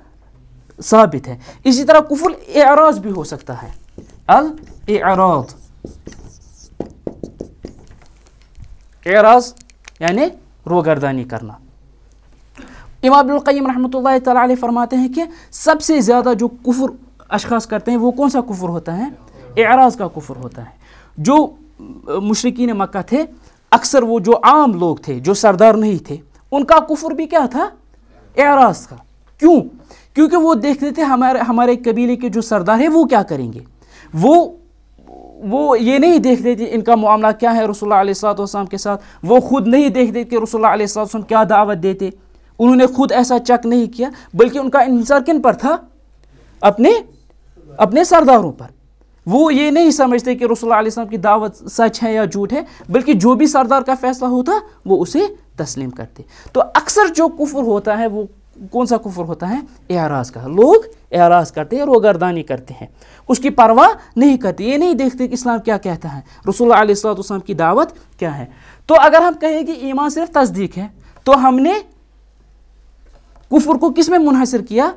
साबित है इसी तरह कुफुल एराज भी हो सकता है अल एराज एराज यानी रोगरदानी करना इमाम अब्दुल्कैम रहमत ला फरमाते हैं कि सबसे ज़्यादा जो कुफर अशखास करते हैं वो कौन सा कुफर होता है एराज़ का कुफर होता है जो मशरकिन मक्का थे अक्सर वो जो आम लोग थे जो सरदार नहीं थे उनका कुफर भी क्या था एराज़ का क्यों क्योंकि वो देखते थे हमारे हमारे कबीले के जो सरदार हैं वो क्या करेंगे वो वो ये नहीं देखते थे इनका मामला क्या है रसोल्ला के साथ वो खुद नहीं देखते कि रसोल्ला क्या दावत देते उन्होंने खुद ऐसा चेक नहीं किया बल्कि उनका इंतजार किन पर था अपने अपने सरदारों पर वो ये नहीं समझते कि रसोल्ला की दावत सच है या झूठ है बल्कि जो भी सरदार का फैसला होता वो उसे तस्लीम करते तो अक्सर जो कुफर होता है वो कौन सा कुफर होता है एराज का लोग एराज करते हैं रोगरदानी करते हैं उसकी परवाह नहीं करते ये नहीं देखते कि इस्लाम क्या कहता है रसोल्ला की दावत क्या है तो अगर हम कहें कि ईमान सिर्फ तस्दीक है तो हमने कुफर को किस में मुनहसर किया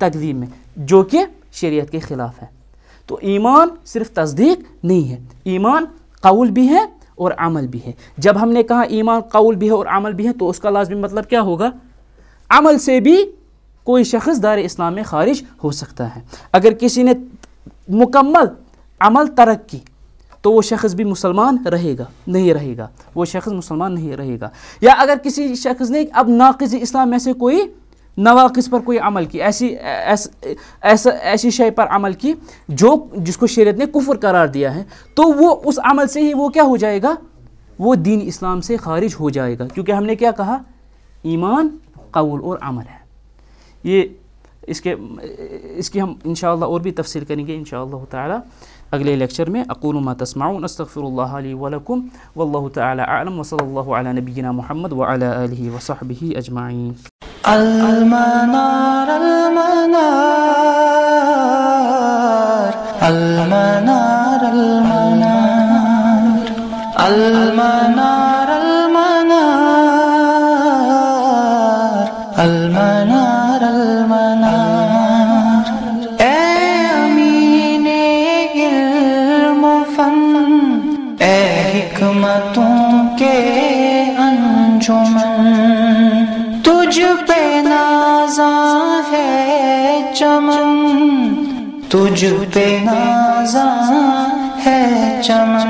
तकजीब में जो कि शरीयत के ख़िलाफ़ है तो ईमान सिर्फ तस्दीक नहीं है ईमान कौल भी है और अमल भी है जब हमने कहा ईमान कौल भी है और अमल भी है तो उसका लाजमी मतलब क्या होगा अमल से भी कोई शख्स दार इस्लाम में खारिज हो सकता है अगर किसी ने मुकम्मल अमल तरक की तो वो शख्स भी मुसलमान रहेगा नहीं रहेगा वो शख्स मुसलमान नहीं रहेगा या अगर किसी शख्स ने अब नाकज इस्लाम में से कोई नवाकस पर कोई अमल की ऐसी ऐस, ऐसा ऐसी शय पर अमल की जो जिसको शरीयत ने कुफर करार दिया है तो वो उस अमल से ही वो क्या हो जाएगा वो दीन इस्लाम से खारिज हो जाएगा क्योंकि हमने क्या कहा ईमान कौल और अमल है ये इसके इसकी हम इन और भी तफसील करेंगे इन शह अगले लेक्चर में अकूल मतसमाउन अस्तफ़िर वलकुम वल्ल तलम वसल नबीना मोहम्मद वाली वसहबी अजमाइन Almanar, almanar मुझ पे नाजा है चमन